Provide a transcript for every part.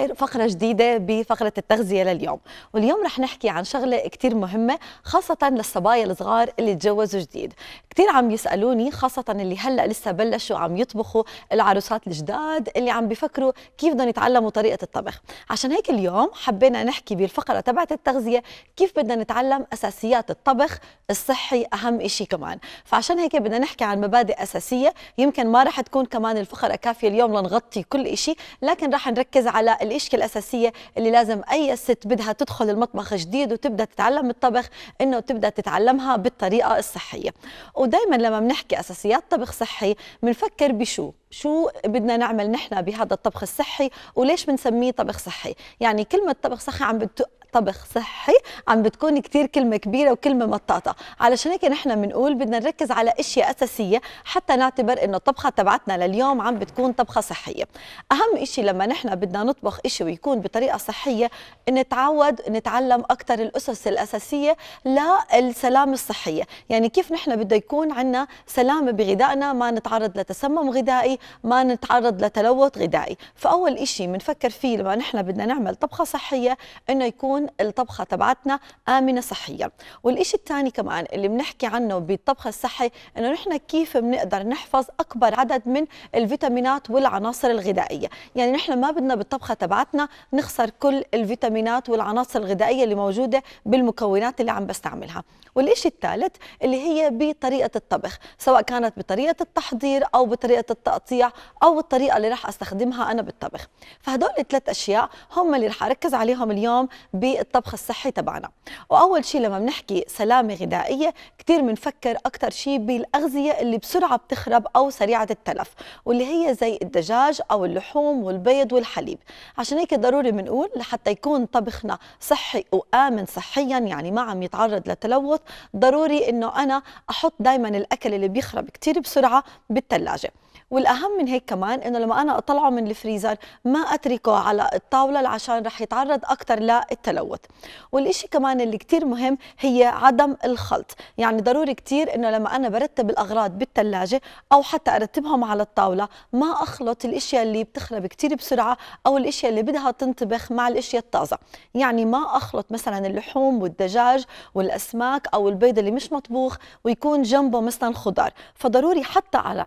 الخير فقرة جديدة بفقرة التغذية لليوم واليوم رح نحكي عن شغلة كتير مهمة خاصة للصبايا الصغار اللي تجوزوا جديد كتير عم يسألوني خاصة اللي هلأ لسه بلشوا عم يطبخوا العروسات الجداد اللي عم بيفكروا كيف بدهم يتعلموا طريقة الطبخ عشان هيك اليوم حبينا نحكي بالفقرة تبعت التغذية كيف بدنا نتعلم أساسيات الطبخ الصحي أهم إشي كمان فعشان هيك بدنا نحكي عن مبادئ أساسية يمكن ما رح تكون كمان الفقرة كافية اليوم لنغطي كل إشي لكن رح نركز على الاشكال الأساسية اللي لازم أي ست بدها تدخل المطبخ جديد وتبدأ تتعلم الطبخ إنه تبدأ تتعلمها بالطريقة الصحية ودائما لما بنحكي أساسيات طبخ صحي بنفكر بشو شو بدنا نعمل نحن بهذا الطبخ الصحي وليش بنسميه طبخ صحي يعني كلمة طبخ صحي عم طبخ صحي عم بتكون كتير كلمه كبيره وكلمه مطاطه علشان هيك نحن بنقول بدنا نركز على اشياء اساسيه حتى نعتبر انه الطبخه تبعتنا لليوم عم بتكون طبخه صحيه اهم شيء لما نحن بدنا نطبخ شيء ويكون بطريقه صحيه نتعود نتعلم اكثر الاسس الاساسيه للسلام الصحيه يعني كيف نحن بده يكون عندنا سلام بغذائنا ما نتعرض لتسمم غذائي ما نتعرض لتلوث غذائي فاول شيء بنفكر فيه لما نحن بدنا نعمل طبخه صحيه انه يكون الطبخه تبعتنا امنه صحيا والإشي الثاني كمان اللي بنحكي عنه بالطبخ الصحي انه نحن كيف بنقدر نحفظ اكبر عدد من الفيتامينات والعناصر الغذائيه يعني نحن ما بدنا بالطبخه تبعتنا نخسر كل الفيتامينات والعناصر الغذائيه اللي موجوده بالمكونات اللي عم بستعملها والإشي الثالث اللي هي بطريقه الطبخ سواء كانت بطريقه التحضير او بطريقه التقطيع او الطريقه اللي راح استخدمها انا بالطبخ فهدول الثلاث اشياء هم اللي راح اركز عليهم اليوم ب بالطبخ الصحي تبعنا واول شيء لما بنحكي سلامه غذائيه كثير بنفكر اكثر شيء بالاغذيه اللي بسرعه بتخرب او سريعه التلف واللي هي زي الدجاج او اللحوم والبيض والحليب عشان هيك ضروري بنقول لحتى يكون طبخنا صحي وامن صحيا يعني ما عم يتعرض لتلوث ضروري انه انا احط دائما الاكل اللي بيخرب كثير بسرعه بالثلاجه والاهم من هيك كمان انه لما انا اطلعه من الفريزر ما اتركه على الطاوله عشان رح يتعرض اكثر للتلوث والشيء كمان اللي كثير مهم هي عدم الخلط يعني ضروري كثير انه لما انا برتب الاغراض بالثلاجه او حتى ارتبهم على الطاوله ما اخلط الاشياء اللي بتخرب كثير بسرعه او الاشياء اللي بدها تنطبخ مع الاشياء الطازه يعني ما اخلط مثلا اللحوم والدجاج والاسماك او البيض اللي مش مطبوخ ويكون جنبه مثلا خضار فضروري حتى على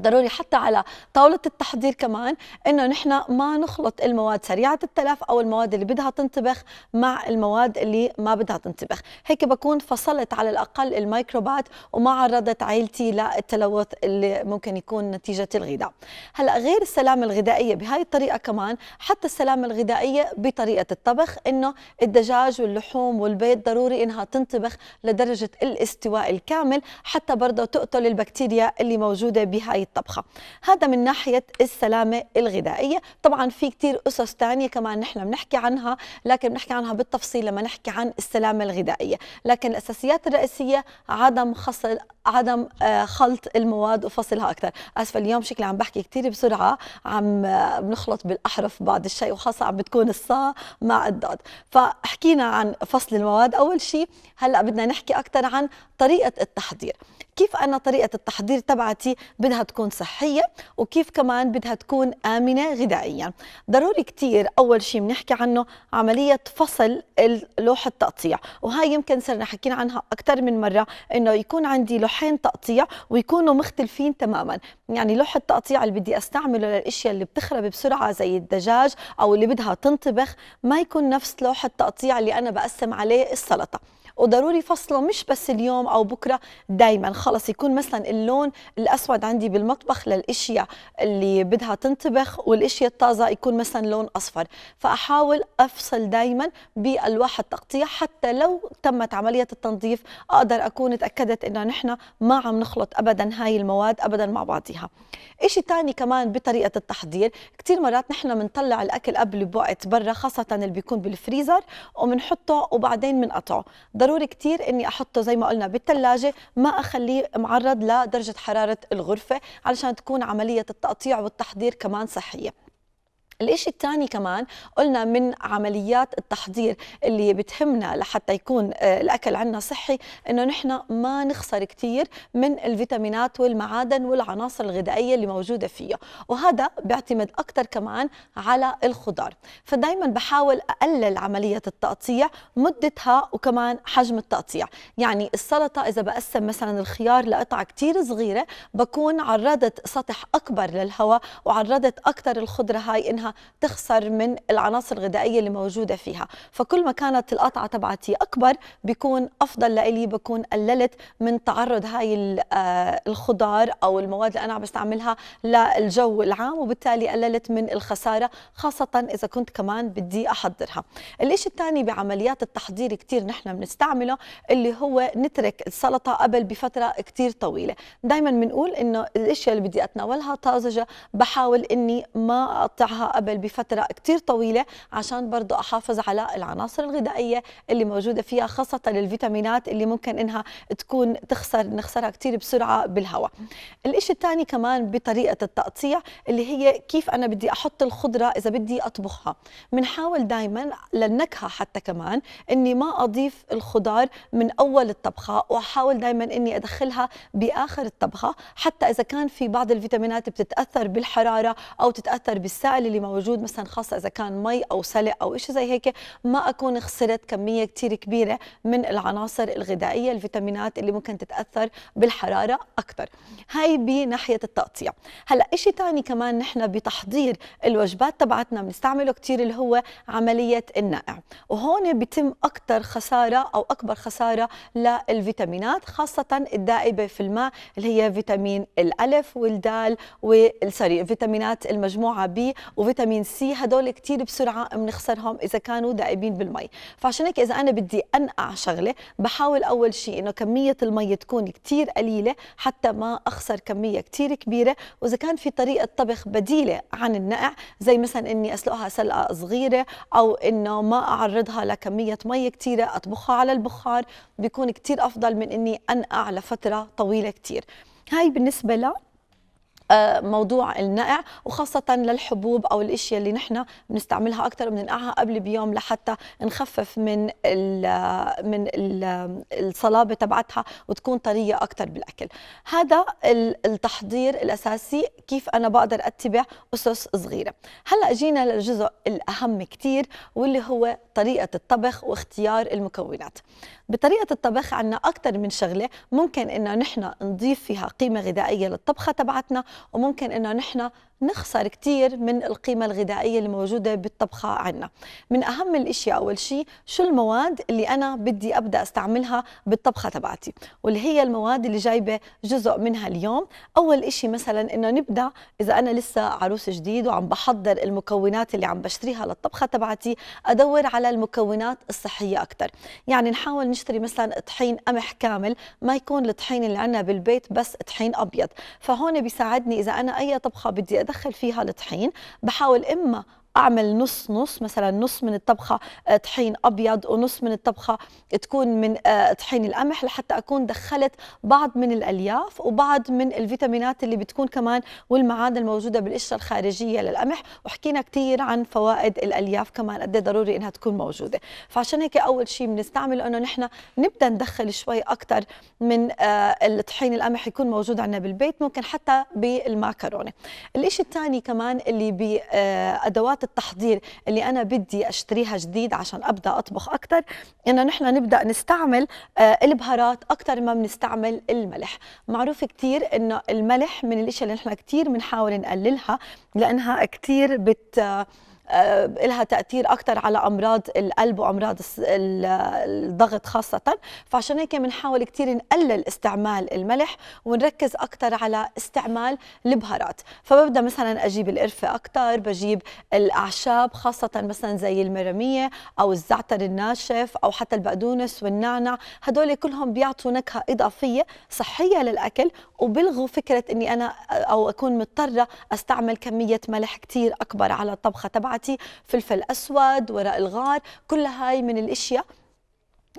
ضروري حتى على طاولة التحضير كمان انه نحن ما نخلط المواد سريعة التلف او المواد اللي بدها تنطبخ مع المواد اللي ما بدها تنطبخ، هيك بكون فصلت على الاقل الميكروبات وما عرضت عائلتي للتلوث اللي ممكن يكون نتيجة الغذاء. هلا غير السلامة الغذائية بهاي الطريقة كمان حتى السلامة الغذائية بطريقة الطبخ انه الدجاج واللحوم والبيض ضروري انها تنطبخ لدرجة الاستواء الكامل حتى برضه تقتل البكتيريا اللي موجودة بهاي الطبخه هذا من ناحيه السلامه الغذائيه طبعا في كثير اسس ثانيه كمان نحن بنحكي عنها لكن بنحكي عنها بالتفصيل لما نحكي عن السلامه الغذائيه لكن الاساسيات الرئيسيه عدم خصل عدم آه، خلط المواد وفصلها اكثر اسفه اليوم شكلي عم بحكي كثير بسرعه عم آه، بنخلط بالاحرف بعض الشيء وخاصه عم بتكون الصا مع الضاد فحكينا عن فصل المواد اول شيء هلا بدنا نحكي اكثر عن طريقه التحضير كيف انا طريقه التحضير تبعتي بدها تكون صحيه وكيف كمان بدها تكون امنه غذائيا ضروري كثير اول شيء بنحكي عنه عمليه فصل لوح التقطيع وهاي يمكن صرنا حكينا عنها اكثر من مره انه يكون عندي لوحين تقطيع ويكونوا مختلفين تماما يعني لوح التقطيع اللي بدي استعمله للاشياء اللي بتخرب بسرعه زي الدجاج او اللي بدها تنطبخ ما يكون نفس لوح التقطيع اللي انا بقسم عليه السلطه وضروري فصله مش بس اليوم او بكره دائما خلص يكون مثلا اللون الاسود عندي بالمطبخ للاشياء اللي بدها تنطبخ والاشياء الطازه يكون مثلا لون اصفر فاحاول افصل دائما بالواح التقطيع حتى لو تمت عمليه التنظيف اقدر اكون تاكدت انه نحن ما عم نخلط ابدا هاي المواد ابدا مع بعضها شيء ثاني كمان بطريقه التحضير كثير مرات نحن بنطلع الاكل قبل بوقت برا خاصه اللي بيكون بالفريزر وبنحطه وبعدين بنقطعه ضروري كثير اني احطه زي ما قلنا بالثلاجه ما اخليه معرض لدرجه حراره الغرفه علشان تكون عمليه التقطيع والتحضير كمان صحيه الإشي الثاني كمان قلنا من عمليات التحضير اللي بتهمنا لحتى يكون آه، الأكل عندنا صحي إنه نحن ما نخسر كتير من الفيتامينات والمعادن والعناصر الغذائية اللي موجودة فيها وهذا بيعتمد أكتر كمان على الخضار فدايما بحاول أقلل عملية التقطيع مدتها وكمان حجم التقطيع يعني السلطة إذا بقسم مثلا الخيار لقطع كتير صغيرة بكون عرضت سطح أكبر للهواء وعرضت أكتر الخضرة هاي إنها تخسر من العناصر الغذائيه اللي موجوده فيها فكل ما كانت القطعه تبعتي اكبر بيكون افضل لإلي بكون قللت من تعرض هاي آه، الخضار او المواد اللي انا عم بستعملها للجو العام وبالتالي قللت من الخساره خاصه اذا كنت كمان بدي احضرها الشيء الثاني بعمليات التحضير كثير نحن بنستعمله اللي هو نترك السلطه قبل بفتره كثير طويله دائما بنقول انه الاشياء اللي بدي اتناولها طازجه بحاول اني ما اقطعها قبل بفترة كتير طويلة عشان برضو أحافظ على العناصر الغذائية اللي موجودة فيها خاصة الفيتامينات اللي ممكن إنها تكون تخسر نخسرها كتير بسرعة بالهواء الإشي الثاني كمان بطريقة التقطيع اللي هي كيف أنا بدي أحط الخضرة إذا بدي أطبخها بنحاول دايما للنكهة حتى كمان إني ما أضيف الخضار من أول الطبخة وأحاول دايما إني أدخلها بآخر الطبخة حتى إذا كان في بعض الفيتامينات بتتأثر بالحرارة أو تتأثر بالسائل اللي موجود مثلا خاصه اذا كان مي او سلق او شيء زي هيك ما اكون خسرت كميه كثير كبيره من العناصر الغذائيه الفيتامينات اللي ممكن تتاثر بالحراره اكثر هاي بناحيه التقطيع هلا شيء ثاني كمان نحن بتحضير الوجبات تبعتنا بنستعمله كثير اللي هو عمليه النائع وهون بيتم اكثر خساره او اكبر خساره للفيتامينات خاصه الدائبه في الماء اللي هي فيتامين الالف والدال والسري فيتامينات المجموعه بي وفيتامين فيتامين سي هدول كثير بسرعه بنخسرهم اذا كانوا دائبين بالمي فعشان هيك اذا انا بدي انقع شغله بحاول اول شيء انه كميه المي تكون كثير قليله حتى ما اخسر كميه كثير كبيره واذا كان في طريقه طبخ بديله عن النقع زي مثلا اني اسلقها سلقه صغيره او انه ما اعرضها لكميه مي كثيره اطبخها على البخار بيكون كثير افضل من اني انقع لفتره طويله كثير هاي بالنسبه ل آه، موضوع النقع وخاصة للحبوب أو الأشياء اللي نحن بنستعملها أكثر وبننقعها قبل بيوم لحتى نخفف من الـ من الـ الصلابة تبعتها وتكون طرية أكثر بالأكل هذا التحضير الأساسي كيف أنا بقدر أتبع أسس صغيرة هلأ جينا للجزء الأهم كتير واللي هو طريقة الطبخ واختيار المكونات بطريقة الطبخ عنا أكثر من شغلة ممكن إنه نحن نضيف فيها قيمة غذائية للطبخة تبعتنا وممكن انه نحن نخسر كثير من القيمة الغذائية الموجودة بالطبخة عنا من أهم الأشياء أول شيء شو المواد اللي أنا بدي أبدأ استعملها بالطبخة تبعتي واللي هي المواد اللي جايبة جزء منها اليوم أول إشي مثلا إنه نبدأ إذا أنا لسه عروس جديد وعم بحضر المكونات اللي عم بشتريها للطبخة تبعتي أدور على المكونات الصحية أكثر يعني نحاول نشتري مثلا طحين قمح كامل ما يكون الطحين اللي عنا بالبيت بس طحين أبيض فهون بيساعدني إذا أنا أي طبخة بدي بدخل فيها الطحين بحاول اما اعمل نص نص مثلا نص من الطبخه آه، طحين ابيض ونص من الطبخه تكون من آه، طحين القمح لحتى اكون دخلت بعض من الالياف وبعض من الفيتامينات اللي بتكون كمان والمعادن الموجوده بالقشره الخارجيه للقمح وحكينا كثير عن فوائد الالياف كمان قد إيه ضروري انها تكون موجوده فعشان هيك اول شيء بنستعمله انه نحن نبدا ندخل شوي اكثر من آه، الطحين القمح يكون موجود عندنا بالبيت ممكن حتى بالمعكرونه الشيء الثاني كمان اللي بادوات التحضير اللي انا بدي اشتريها جديد عشان ابدا اطبخ اكثر انه نحن نبدا نستعمل آه، البهارات اكثر ما بنستعمل الملح معروف كثير انه الملح من الاشياء اللي نحن كثير بنحاول نقللها لانها كثير بت آه، لها تاثير اكثر على امراض القلب وامراض الضغط خاصه فعشان هيك بنحاول كثير نقلل استعمال الملح ونركز اكثر على استعمال البهارات فببدا مثلا اجيب القرفه اكثر بجيب الاعشاب خاصه مثلا زي المراميه او الزعتر الناشف او حتى البقدونس والنعنع هدول كلهم بيعطوا نكهه اضافيه صحيه للاكل وبلغوا فكره اني انا او اكون مضطره استعمل كميه ملح كثير اكبر على الطبخه تبعي زراعتي فلفل أسود وراء الغار كل هاي من الأشياء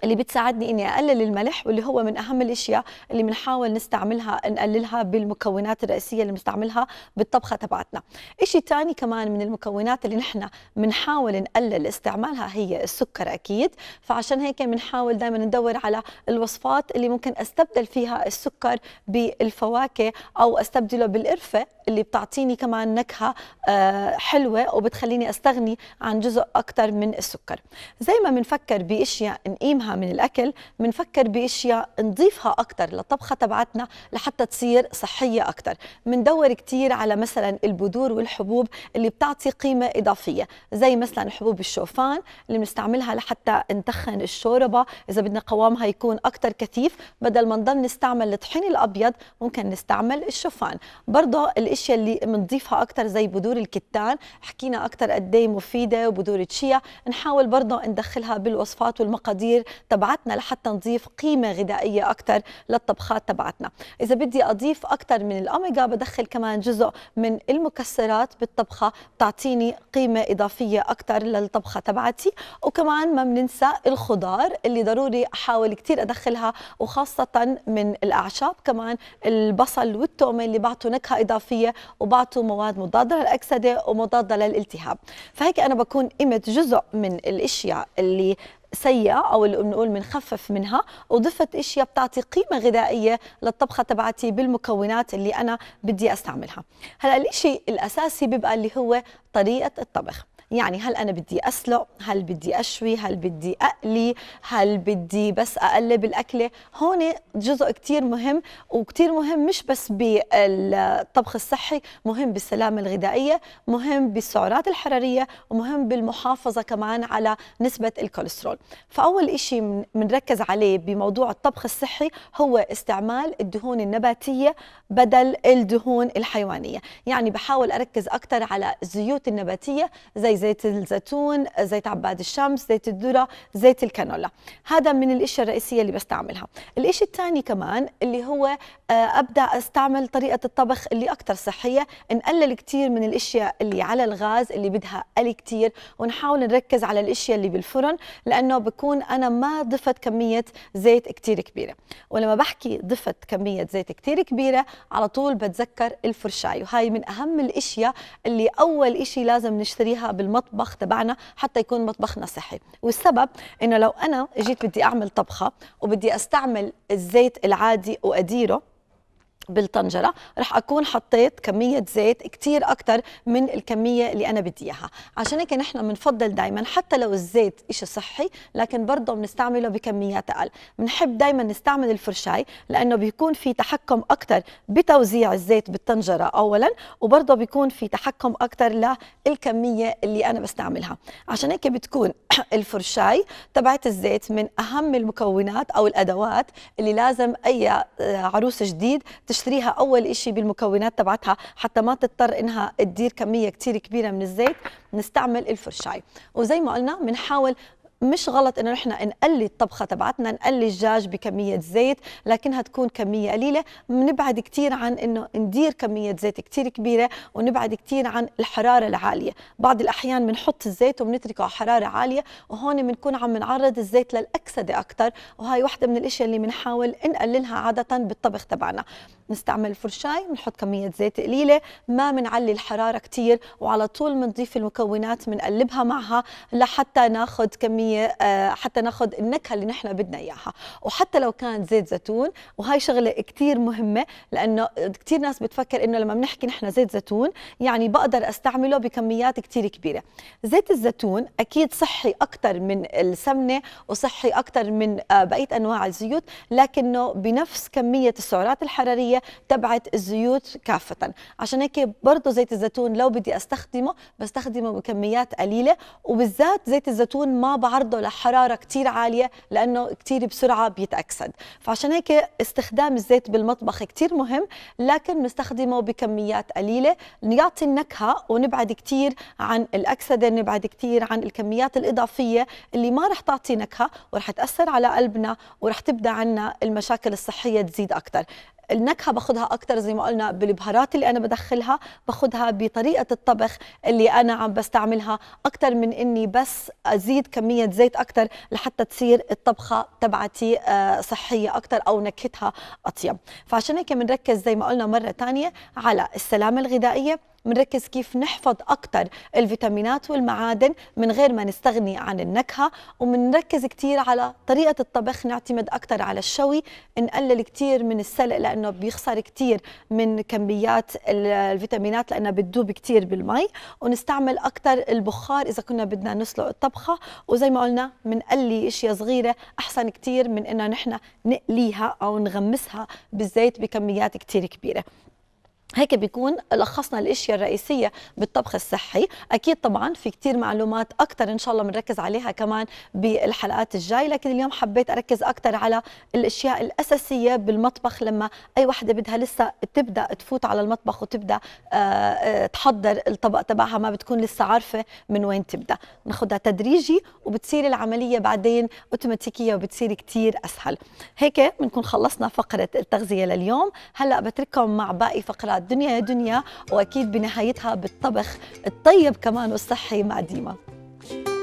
اللي بتساعدني اني اقلل الملح واللي هو من اهم الاشياء اللي بنحاول نستعملها نقللها بالمكونات الرئيسيه اللي بنستعملها بالطبخه تبعتنا. شيء ثاني كمان من المكونات اللي نحن بنحاول نقلل استعمالها هي السكر اكيد، فعشان هيك بنحاول دائما ندور على الوصفات اللي ممكن استبدل فيها السكر بالفواكه او استبدله بالقرفه اللي بتعطيني كمان نكهه آه، حلوه وبتخليني استغني عن جزء اكثر من السكر. زي ما بنفكر باشياء نقيمها جبناها من الاكل بنفكر باشياء نضيفها اكثر للطبخه تبعتنا لحتى تصير صحيه اكثر بندور كثير على مثلا البذور والحبوب اللي بتعطي قيمه اضافيه زي مثلا حبوب الشوفان اللي بنستعملها لحتى نتخن الشوربه اذا بدنا قوامها يكون اكثر كثيف بدل ما نضل نستعمل الطحين الابيض ممكن نستعمل الشوفان برضه الاشياء اللي بنضيفها اكثر زي بذور الكتان حكينا اكثر قد ايه مفيده وبذور الشيا نحاول برضه ندخلها بالوصفات والمقادير تبعتنا لحتى نضيف قيمه غذائيه اكثر للطبخات تبعتنا اذا بدي اضيف اكثر من الاوميجا بدخل كمان جزء من المكسرات بالطبخه بتعطيني قيمه اضافيه اكثر للطبخه تبعتي وكمان ما بننسى الخضار اللي ضروري احاول كثير ادخلها وخاصه من الاعشاب كمان البصل والتومه اللي بعطوا نكهه اضافيه وبعطوا مواد مضاده للاكسده ومضاده للالتهاب فهيك انا بكون قيمة جزء من الاشياء اللي سيئه او اللي بنقول بنخفف منها وضفت اشياء بتعطي قيمه غذائيه للطبخه تبعتي بالمكونات اللي انا بدي استعملها هلا الإشي الاساسي بيبقى اللي هو طريقه الطبخ يعني هل انا بدي اسلق هل بدي اشوي هل بدي اقلي هل بدي بس اقلب الاكله هون جزء كثير مهم وكثير مهم مش بس بالطبخ الصحي مهم بالسلامه الغذائيه مهم بالسعرات الحراريه ومهم بالمحافظه كمان على نسبه الكوليسترول فاول شيء بنركز عليه بموضوع الطبخ الصحي هو استعمال الدهون النباتيه بدل الدهون الحيوانيه يعني بحاول اركز اكثر على الزيوت النباتيه زي زيت الزيتون زيت عباد الشمس زيت الذره زيت الكانولا هذا من الاشياء الرئيسيه اللي بستعملها الاشي الثاني كمان اللي هو آه، ابدا استعمل طريقه الطبخ اللي اكثر صحيه نقلل كثير من الاشياء اللي على الغاز اللي بدها قلي كثير ونحاول نركز على الاشياء اللي بالفرن لانه بكون انا ما ضفت كميه زيت كثير كبيره ولما بحكي ضفت كميه زيت كثير كبيره على طول بتذكر الفرشاي وهي من اهم الاشياء اللي اول شيء لازم نشتريها بال المطبخ تبعنا حتى يكون مطبخنا صحي والسبب انه لو انا جيت بدي اعمل طبخه وبدي استعمل الزيت العادي واديره بالطنجرة رح أكون حطيت كمية زيت كتير أكتر من الكمية اللي أنا بدي إياها عشان هيك نحن بنفضل دايما حتى لو الزيت إشي صحي لكن برضه بنستعمله بكميات أقل بنحب دايما نستعمل الفرشاي لأنه بيكون في تحكم أكتر بتوزيع الزيت بالطنجرة أولا وبرضه بيكون في تحكم أكتر للكمية اللي أنا بستعملها عشان هيك بتكون الفرشاي تبعت الزيت من أهم المكونات أو الأدوات اللي لازم أي آه، عروس جديد تشتغل تشتريها اول شيء بالمكونات تبعتها حتى ما تضطر انها تدير كميه كثير كبيره من الزيت بنستعمل الفرشاي وزي ما قلنا بنحاول مش غلط انه نحن نقلي الطبخه تبعتنا نقلي الدجاج بكميه زيت لكنها تكون كميه قليله بنبعد كثير عن انه ندير كميه زيت كثير كبيره ونبعد كثير عن الحراره العاليه بعض الاحيان بنحط الزيت وبنتركه على حراره عاليه وهون بنكون عم نعرض الزيت للاكسده اكثر وهي وحده من الاشياء اللي بنحاول نقللها عاده بالطبخ تبعنا نستعمل الفرشاي بنحط كميه زيت قليله ما بنعلي الحراره كثير وعلى طول بنضيف المكونات بنقلبها معها لحتى ناخذ كميه يعني، الكميه حتى ناخذ النكهه اللي نحن بدنا اياها وحتى لو كان زيت زيتون وهي شغله كثير مهمه لانه كثير ناس بتفكر انه لما بنحكي نحن زيت زيتون يعني بقدر استعمله بكميات كثير كبيره زيت الزيتون اكيد صحي اكثر من السمنه وصحي اكثر من آه، بقيه انواع الزيوت لكنه بنفس كميه السعرات الحراريه تبعت الزيوت كافه عشان هيك برضه زيت الزيتون لو بدي استخدمه بستخدمه بكميات قليله وبالذات زيت الزيتون ما بعرف عرضه لحراره كثير عاليه لانه كثير بسرعه بيتاكسد فعشان هيك استخدام الزيت بالمطبخ كثير مهم لكن نستخدمه بكميات قليله نعطي النكهه ونبعد كثير عن الاكسده نبعد كثير عن الكميات الاضافيه اللي ما رح تعطي نكهه ورح تاثر على قلبنا ورح تبدا عنا المشاكل الصحيه تزيد اكثر النكهه باخذها اكثر زي ما قلنا بالبهارات اللي انا بدخلها باخذها بطريقه الطبخ اللي انا عم بستعملها اكثر من اني بس ازيد كميه زيت اكثر لحتى تصير الطبخه تبعتي آه، صحيه اكثر او نكهتها اطيب فعشان هيك بنركز زي ما قلنا مره ثانيه على السلامه الغذائيه بنركز كيف نحفظ أكثر الفيتامينات والمعادن من غير ما نستغني عن النكهة وبنركز كثير على طريقة الطبخ نعتمد أكثر على الشوي نقلل كثير من السلق لأنه بيخسر كثير من كميات الفيتامينات لأنها بتذوب كثير بالمي ونستعمل أكثر البخار إذا كنا بدنا نسلق الطبخة وزي ما قلنا بنقلي أشياء صغيرة أحسن كثير من إنه نحن نقليها أو نغمسها بالزيت بكميات كثير كبيرة هيك بيكون لخصنا الاشياء الرئيسيه بالطبخ الصحي اكيد طبعا في كثير معلومات اكثر ان شاء الله بنركز عليها كمان بالحلقات الجاي لكن اليوم حبيت اركز اكثر على الاشياء الاساسيه بالمطبخ لما اي وحده بدها لسه تبدا تفوت على المطبخ وتبدا آه، آه، تحضر الطبق تبعها ما بتكون لسه عارفه من وين تبدا ناخذها تدريجي وبتصير العمليه بعدين اوتوماتيكيه وبتصير كثير اسهل هيك بنكون خلصنا فقره التغذيه لليوم هلا بترككم مع باقي فقرات الدنيا يا دنيا واكيد بنهايتها بالطبخ الطيب كمان والصحي مع ديما